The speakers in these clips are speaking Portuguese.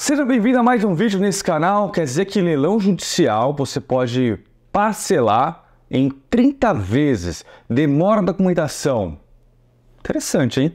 Seja bem-vindo a mais um vídeo nesse canal. Quer dizer que leilão judicial você pode parcelar em 30 vezes. Demora a documentação. Interessante, hein?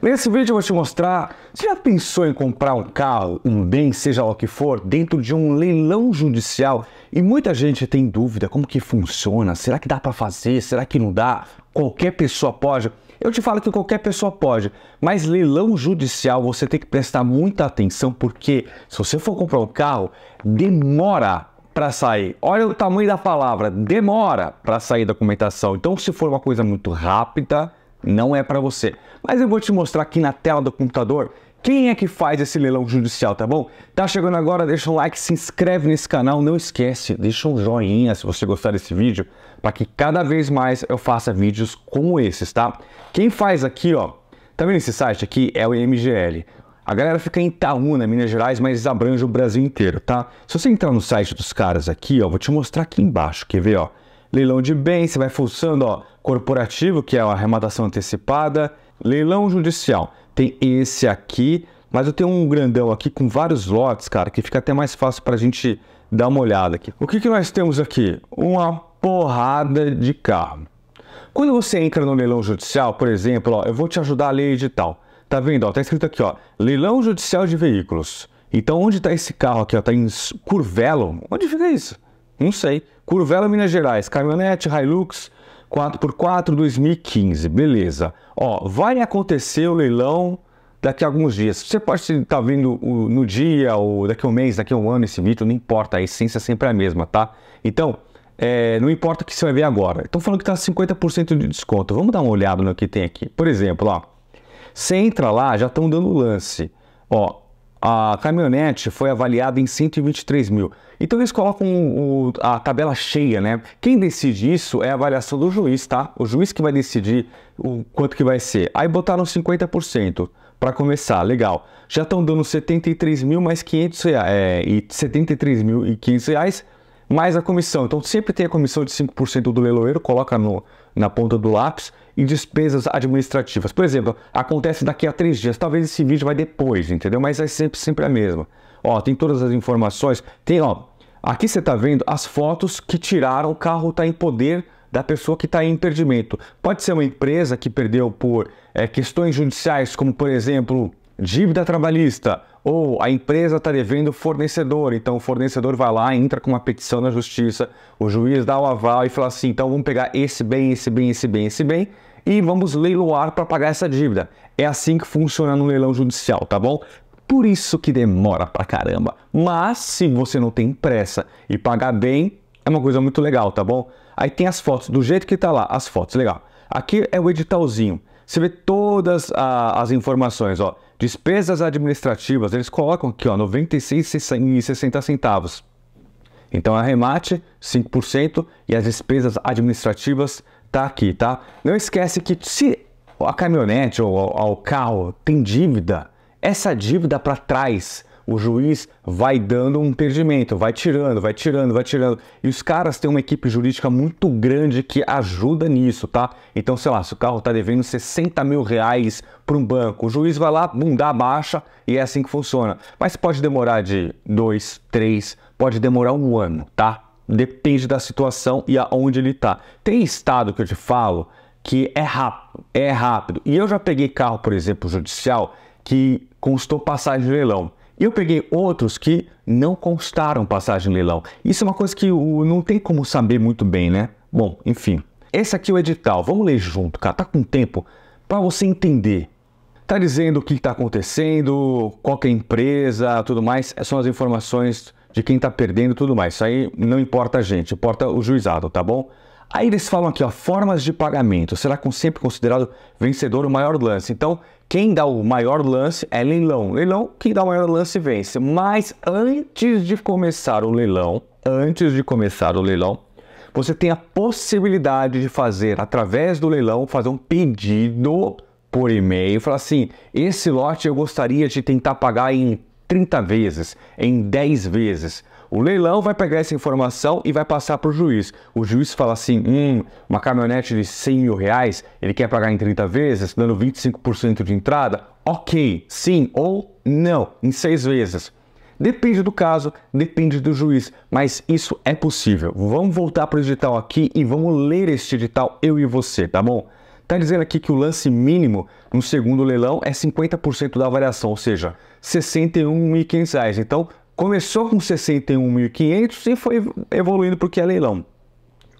Nesse vídeo eu vou te mostrar, você já pensou em comprar um carro, um bem, seja lá o que for, dentro de um leilão judicial? E muita gente tem dúvida, como que funciona? Será que dá para fazer? Será que não dá? Qualquer pessoa pode? Eu te falo que qualquer pessoa pode, mas leilão judicial você tem que prestar muita atenção porque se você for comprar um carro, demora para sair. Olha o tamanho da palavra, demora para sair da documentação. Então, se for uma coisa muito rápida, não é para você. Mas eu vou te mostrar aqui na tela do computador quem é que faz esse leilão judicial, tá bom? Tá chegando agora, deixa um like, se inscreve nesse canal, não esquece, deixa um joinha se você gostar desse vídeo, para que cada vez mais eu faça vídeos como esses, tá? Quem faz aqui, ó, tá vendo esse site aqui? É o MGL. A galera fica em Itaúna, né, Minas Gerais, mas abrange o Brasil inteiro, tá? Se você entrar no site dos caras aqui, ó, vou te mostrar aqui embaixo, quer ver, ó? Leilão de bens, você vai fuçando, ó, corporativo, que é a arrematação antecipada, leilão judicial tem esse aqui, mas eu tenho um grandão aqui com vários lotes, cara, que fica até mais fácil para a gente dar uma olhada aqui. O que, que nós temos aqui? Uma porrada de carro. Quando você entra no leilão judicial, por exemplo, ó, eu vou te ajudar a ler edital. Tá vendo? Ó, tá escrito aqui, ó, leilão judicial de veículos. Então, onde está esse carro aqui? Ó, tá em Curvelo. Onde fica isso? Não sei. Curvelo, Minas Gerais. Caminhonete, Hilux, 4x4 2015, beleza. Ó, vai acontecer o leilão daqui a alguns dias. Você pode estar tá vendo no dia, ou daqui a um mês, daqui a um ano esse vídeo, não importa, a essência é sempre a mesma, tá? Então, é, não importa o que você vai ver agora. Estão falando que está 50% de desconto. Vamos dar uma olhada no que tem aqui. Por exemplo, ó, você entra lá, já estão dando lance. Ó, a caminhonete foi avaliada em 123 mil. Então eles colocam o, a tabela cheia, né? Quem decide isso é a avaliação do juiz, tá? O juiz que vai decidir o quanto que vai ser. Aí botaram 50% para começar, legal. Já estão dando 73 mil mais 500 reais, é, e 73 mil e 500 reais mais a comissão. Então sempre tem a comissão de 5% do leiloeiro, coloca no, na ponta do lápis e despesas administrativas. Por exemplo, acontece daqui a três dias, talvez esse vídeo vai depois, entendeu? Mas é sempre, sempre a mesma. Ó, tem todas as informações, tem, ó, aqui você está vendo as fotos que tiraram, o carro está em poder da pessoa que está em perdimento. Pode ser uma empresa que perdeu por é, questões judiciais, como por exemplo dívida trabalhista, ou a empresa está devendo fornecedor, então o fornecedor vai lá, entra com uma petição na justiça, o juiz dá o aval e fala assim: então vamos pegar esse bem, esse bem, esse bem, esse bem e vamos leiloar para pagar essa dívida. É assim que funciona no leilão judicial, tá bom? Por isso que demora pra caramba. Mas se você não tem pressa e pagar bem, é uma coisa muito legal, tá bom? Aí tem as fotos, do jeito que tá lá, as fotos, legal. Aqui é o editalzinho você vê todas a, as informações, ó. Despesas administrativas, eles colocam aqui, ó, 96,60 centavos. Então, arremate, 5%, e as despesas administrativas tá aqui, tá? Não esquece que se a caminhonete ou, ou o carro tem dívida, essa dívida para trás o juiz vai dando um perdimento, vai tirando, vai tirando, vai tirando. E os caras têm uma equipe jurídica muito grande que ajuda nisso, tá? Então, sei lá, se o carro tá devendo 60 mil reais para um banco, o juiz vai lá, bum, dá a baixa e é assim que funciona. Mas pode demorar de dois, três, pode demorar um ano, tá? Depende da situação e aonde ele tá. Tem estado que eu te falo que é rápido, é rápido. E eu já peguei carro, por exemplo, judicial, que constou passagem de leilão. Eu peguei outros que não constaram passagem em leilão. Isso é uma coisa que não tem como saber muito bem, né? Bom, enfim. Esse aqui é o edital. Vamos ler junto, cara. Tá com tempo para você entender. Tá dizendo o que está acontecendo, qual é a empresa, tudo mais. É, são as informações de quem está perdendo, tudo mais. Isso aí não importa a gente, importa o juizado, tá bom? Aí eles falam aqui, ó, formas de pagamento. Será com sempre considerado vencedor o maior lance? Então, quem dá o maior lance é leilão. Leilão, quem dá o maior lance vence. Mas antes de começar o leilão, antes de começar o leilão, você tem a possibilidade de fazer, através do leilão, fazer um pedido por e-mail, falar assim: esse lote eu gostaria de tentar pagar em 30 vezes, em 10 vezes. O leilão vai pegar essa informação e vai passar para o juiz. O juiz fala assim: hum, uma caminhonete de 100 mil reais, ele quer pagar em 30 vezes, dando 25% de entrada? Ok, sim ou não, em seis vezes. Depende do caso, depende do juiz, mas isso é possível. Vamos voltar para o edital aqui e vamos ler este edital, eu e você, tá bom? Está dizendo aqui que o lance mínimo no segundo leilão é 50% da variação, ou seja, R$ 61.500. Então, Começou com 61.500 e foi evoluindo porque é leilão.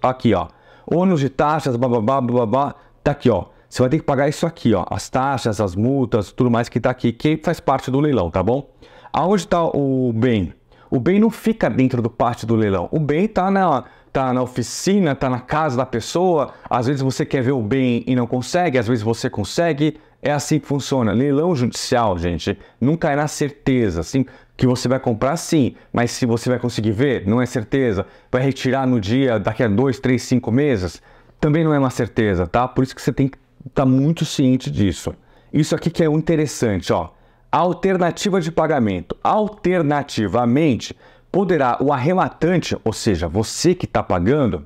Aqui, ó. Ônus de taxas, bababá, bababá. Tá aqui, ó. Você vai ter que pagar isso aqui, ó. As taxas, as multas, tudo mais que tá aqui, que faz parte do leilão, tá bom? Aonde tá o bem? O bem não fica dentro do parte do leilão. O bem tá na, tá na oficina, tá na casa da pessoa. Às vezes você quer ver o bem e não consegue, às vezes você consegue. É assim que funciona. Leilão judicial, gente, nunca é na certeza. Assim, que você vai comprar, sim, mas se você vai conseguir ver, não é certeza. Vai retirar no dia, daqui a dois, três, cinco meses, também não é uma certeza, tá? Por isso que você tem que estar tá muito ciente disso. Isso aqui que é o interessante, ó. Alternativa de pagamento. Alternativamente, poderá o arrematante, ou seja, você que está pagando,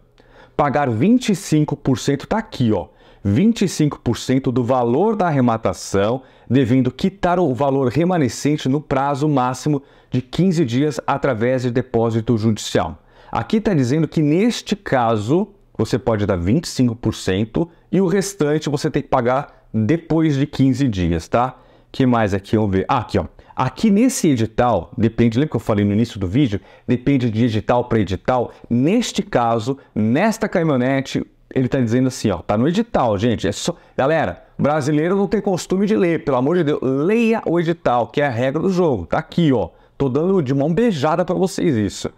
pagar 25%, tá aqui, ó. 25% do valor da arrematação, devendo quitar o valor remanescente no prazo máximo de 15 dias através de depósito judicial. Aqui está dizendo que neste caso você pode dar 25% e o restante você tem que pagar depois de 15 dias, tá? que mais aqui? Vamos ver. Ah, aqui, ó. Aqui nesse edital, depende, lembra que eu falei no início do vídeo? Depende de edital para edital. Neste caso, nesta caminhonete, ele tá dizendo assim, ó, tá no edital, gente. É só, galera, brasileiro não tem costume de ler, pelo amor de Deus, leia o edital, que é a regra do jogo. Tá aqui, ó. Tô dando de mão beijada para vocês isso.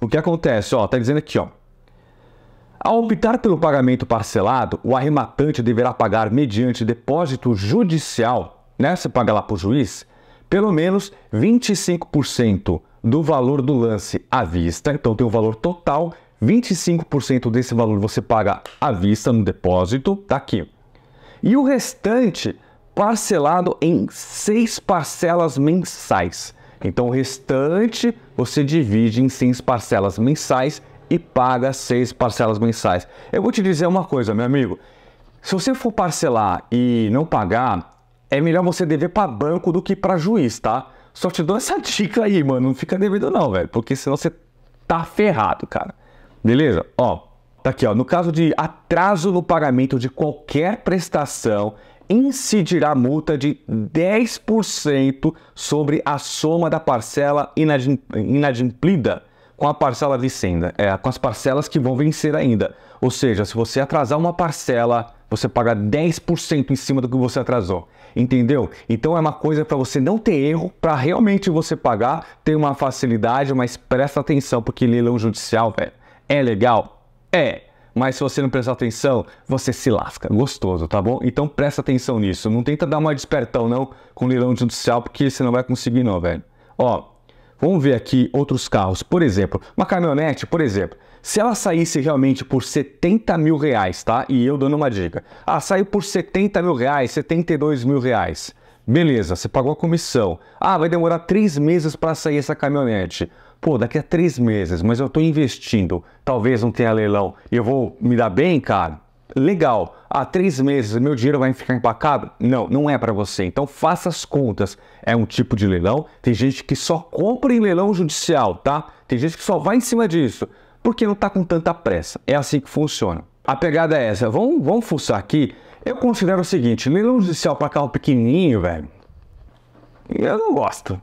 O que acontece, ó, tá dizendo aqui, ó. Ao optar pelo pagamento parcelado, o arrematante deverá pagar mediante depósito judicial, né, você paga lá pro juiz, pelo menos 25% do valor do lance à vista, então tem o um valor total 25% desse valor você paga à vista no depósito, tá aqui. E o restante parcelado em seis parcelas mensais. Então o restante você divide em seis parcelas mensais e paga seis parcelas mensais. Eu vou te dizer uma coisa, meu amigo. Se você for parcelar e não pagar, é melhor você dever para banco do que para juiz, tá? Só te dou essa dica aí, mano. Não fica devido não, velho, porque senão você tá ferrado, cara. Beleza? Ó, tá aqui, ó. No caso de atraso no pagamento de qualquer prestação, incidirá multa de 10% sobre a soma da parcela inadimplida com a parcela vencida, é, com as parcelas que vão vencer ainda. Ou seja, se você atrasar uma parcela, você paga 10% em cima do que você atrasou. Entendeu? Então é uma coisa para você não ter erro, para realmente você pagar, ter uma facilidade, mas presta atenção, porque leilão judicial, velho. É legal? É. Mas se você não prestar atenção, você se lasca. Gostoso, tá bom? Então presta atenção nisso. Não tenta dar uma despertão, não, com leilão judicial, porque você não vai conseguir, não, velho. Ó, vamos ver aqui outros carros. Por exemplo, uma caminhonete, por exemplo. Se ela saísse realmente por 70 mil reais, tá? E eu dando uma dica. Ah, saiu por 70 mil reais, 72 mil reais. Beleza, você pagou a comissão. Ah, vai demorar três meses para sair essa caminhonete pô, daqui a três meses, mas eu estou investindo, talvez não tenha leilão, eu vou me dar bem, cara? Legal, há três meses meu dinheiro vai ficar empacado? Não, não é para você. Então faça as contas. É um tipo de leilão. Tem gente que só compra em leilão judicial, tá? Tem gente que só vai em cima disso, porque não está com tanta pressa. É assim que funciona. A pegada é essa. Vamos, vamos fuçar aqui. Eu considero o seguinte: leilão judicial para carro pequenininho, velho, eu não gosto.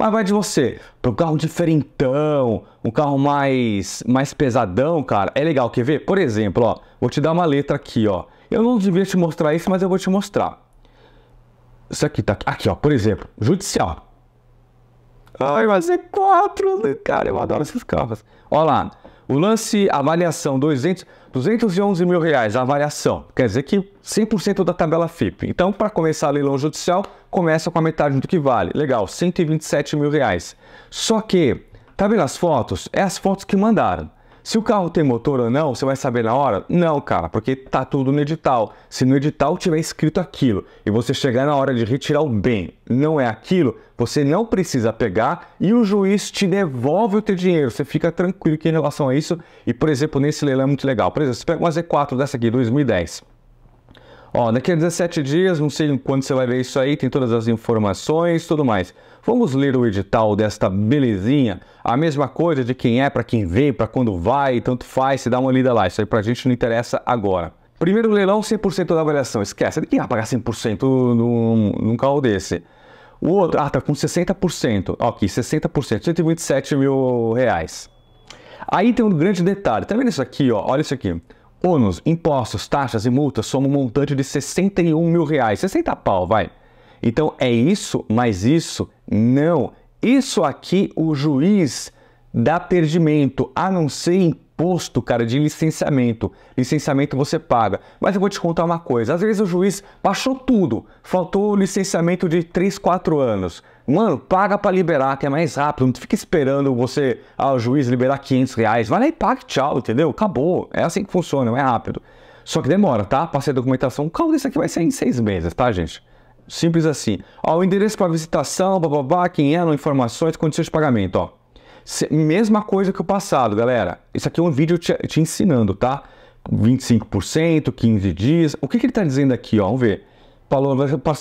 Mas vai de você. Para um carro diferentão, um carro mais, mais pesadão, cara, é legal. Quer ver? Por exemplo, ó, vou te dar uma letra aqui, ó. Eu não devia te mostrar isso, mas eu vou te mostrar. Isso aqui tá aqui, aqui ó, por exemplo, judicial. Ai, mas é quatro, cara, eu adoro esses carros. Olha lá, o lance, avaliação, 200, 211 mil reais, avaliação. Quer dizer que 100% da tabela FIP. Então, para começar o leilão judicial, começa com a metade do que vale. Legal, 127 mil reais. Só que, tá vendo as fotos? É as fotos que mandaram. Se o carro tem motor ou não, você vai saber na hora? Não, cara, porque tá tudo no edital. Se no edital tiver escrito aquilo e você chegar na hora de retirar o bem, não é aquilo, você não precisa pegar e o juiz te devolve o teu dinheiro. Você fica tranquilo que em relação a isso. E, por exemplo, nesse leilão é muito legal. Por exemplo, você pega uma Z4 dessa aqui, 2010. Ó, daqui a 17 dias, não sei quando você vai ver isso aí, tem todas as informações, tudo mais. Vamos ler o edital desta belezinha? A mesma coisa de quem é, para quem vem, para quando vai, tanto faz, se dá uma lida lá. Isso aí para a gente não interessa agora. Primeiro leilão, 100% da avaliação. Esquece, de quem vai pagar 100% num, num carro desse? O outro, ah, tá com 60%. Ok, 60%, 127 mil reais. Aí tem um grande detalhe, tá vendo isso aqui, ó? Olha isso aqui. Ônus, impostos, taxas e multas somam um montante de 61 mil reais. 60 pau, vai. Então é isso, mas isso não. Isso aqui o juiz dá perdimento, a não ser imposto, cara, de licenciamento. Licenciamento você paga. Mas eu vou te contar uma coisa: às vezes o juiz baixou tudo, faltou licenciamento de 3, 4 anos. Mano, paga para liberar, que é mais rápido. Não fica esperando você, ah, o juiz liberar 500 reais. Vai lá e paga, tchau, entendeu? Acabou. É assim que funciona, é rápido. Só que demora, tá? Passei a documentação. Calma, isso aqui vai ser em seis meses, tá, gente? Simples assim. Ó, o endereço para visitação, bababá, quem é, informações, condições de pagamento, ó. Se, mesma coisa que o passado, galera. Isso aqui é um vídeo te, te ensinando, tá? 25%, 15 dias. O que, que ele está dizendo aqui, ó? Vamos ver. Falou,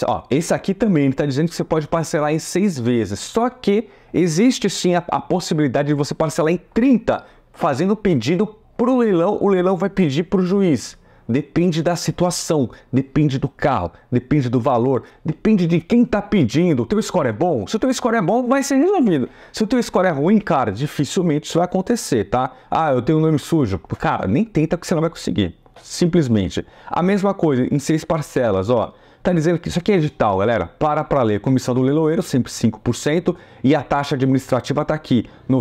ó, esse aqui também ele está dizendo que você pode parcelar em seis vezes. Só que existe sim a, a possibilidade de você parcelar em 30, fazendo pedido para o leilão. O leilão vai pedir para o juiz depende da situação, depende do carro, depende do valor, depende de quem está pedindo. O teu score é bom? Se o teu score é bom, vai ser resolvido. Se o teu score é ruim, cara, dificilmente isso vai acontecer, tá? Ah, eu tenho um nome sujo. Cara, nem tenta que você não vai conseguir. Simplesmente. A mesma coisa em seis parcelas, ó tá dizendo que isso aqui é edital, galera. Para para ler. Comissão do leiloeiro, sempre 5%. E a taxa administrativa está aqui, R$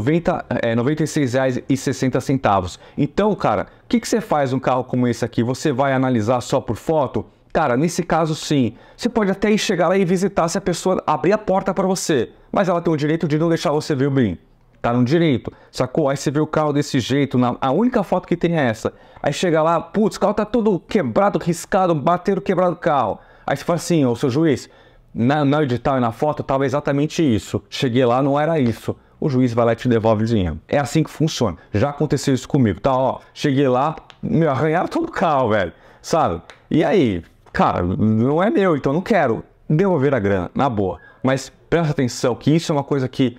é, 96,60. Então, cara, o que, que você faz um carro como esse aqui? Você vai analisar só por foto? Cara, nesse caso sim. Você pode até chegar lá e visitar se a pessoa abrir a porta para você, mas ela tem o direito de não deixar você ver o bem. Tá no direito, sacou? Aí você vê o carro desse jeito, na... a única foto que tem é essa. Aí chega lá, putz, o carro tá todo quebrado, riscado, bateram, quebrado o carro. Aí você fala assim, ô seu juiz, na, no edital e na foto estava exatamente isso. Cheguei lá, não era isso. O juiz vai lá e te devolve o dinheiro. É assim que funciona. Já aconteceu isso comigo, tá? Ó, cheguei lá, me arranharam todo o carro, velho. Sabe? E aí, cara, não é meu, então não quero devolver a grana, na boa. Mas presta atenção que isso é uma coisa que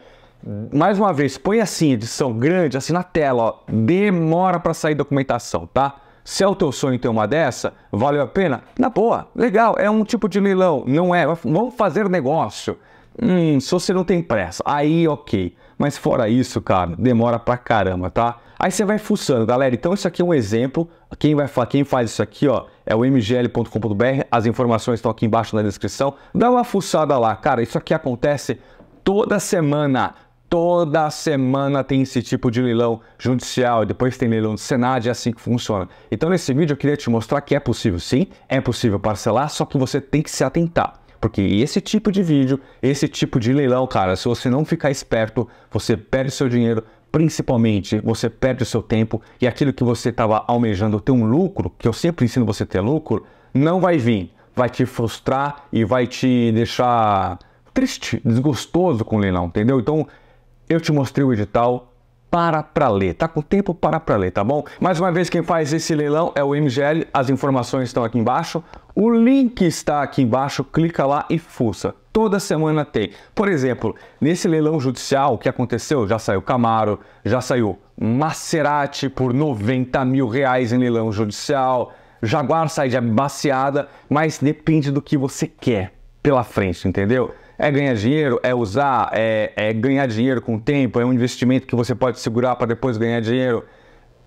mais uma vez, põe assim, edição grande, assim na tela, ó. Demora para sair documentação, tá? Se é o teu sonho ter uma dessa, valeu a pena? Na boa, legal, é um tipo de leilão, não é? Vamos fazer negócio. Hum, se você não tem pressa, aí ok. Mas fora isso, cara, demora pra caramba, tá? Aí você vai fuçando, galera. Então isso aqui é um exemplo. Quem, vai, quem faz isso aqui, ó, é o mgl.com.br. As informações estão aqui embaixo na descrição. Dá uma fuçada lá, cara. Isso aqui acontece toda semana. Toda semana tem esse tipo de leilão judicial, e depois tem leilão do Senado, e é assim que funciona. Então, nesse vídeo, eu queria te mostrar que é possível, sim, é possível parcelar, só que você tem que se atentar. Porque esse tipo de vídeo, esse tipo de leilão, cara, se você não ficar esperto, você perde seu dinheiro, principalmente você perde o seu tempo e aquilo que você estava almejando ter um lucro, que eu sempre ensino você a ter lucro, não vai vir. Vai te frustrar e vai te deixar triste, desgostoso com o leilão, entendeu? Então, eu te mostrei o edital, para para ler, tá com tempo para para ler, tá bom? Mais uma vez quem faz esse leilão é o MGL, as informações estão aqui embaixo, o link está aqui embaixo, clica lá e fuça. Toda semana tem. Por exemplo, nesse leilão judicial que aconteceu, já saiu Camaro, já saiu Maserati por 90 mil reais em leilão judicial, Jaguar sai de baseada, mas depende do que você quer pela frente, entendeu? É ganhar dinheiro, é usar, é, é ganhar dinheiro com o tempo, é um investimento que você pode segurar para depois ganhar dinheiro.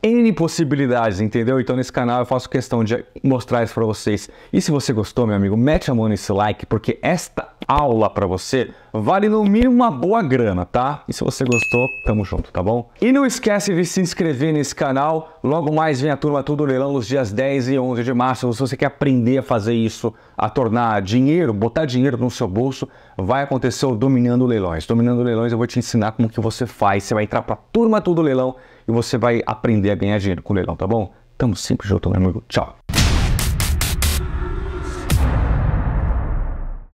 N possibilidades, entendeu? Então nesse canal eu faço questão de mostrar isso para vocês. E se você gostou, meu amigo, mete a mão nesse like, porque esta aula para você vale no mínimo uma boa grana, tá? E se você gostou, tamo junto, tá bom? E não esquece de se inscrever nesse canal. Logo mais vem a turma Tudo Leilão nos dias 10 e 11 de março. Se você quer aprender a fazer isso, a tornar dinheiro, botar dinheiro no seu bolso, vai acontecer o Dominando Leilões. Dominando Leilões eu vou te ensinar como que você faz. Você vai entrar para turma Tudo Leilão e você vai aprender a ganhar dinheiro com o leilão, tá bom? Tamo sempre junto, meu amigo. Tchau.